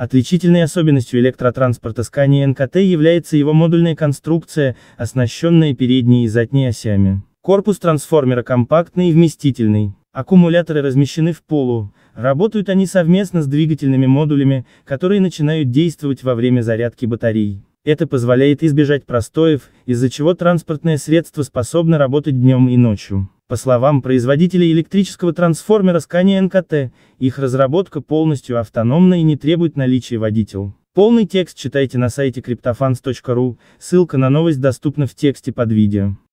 Отличительной особенностью электротранспорта Scania НКТ является его модульная конструкция, оснащенная передней и задней осями. Корпус трансформера компактный и вместительный. Аккумуляторы размещены в полу, работают они совместно с двигательными модулями, которые начинают действовать во время зарядки батарей. Это позволяет избежать простоев, из-за чего транспортное средство способно работать днем и ночью. По словам производителей электрического трансформера Scania НКТ, их разработка полностью автономна и не требует наличия водителя. Полный текст читайте на сайте криптофанс.ру, ссылка на новость доступна в тексте под видео.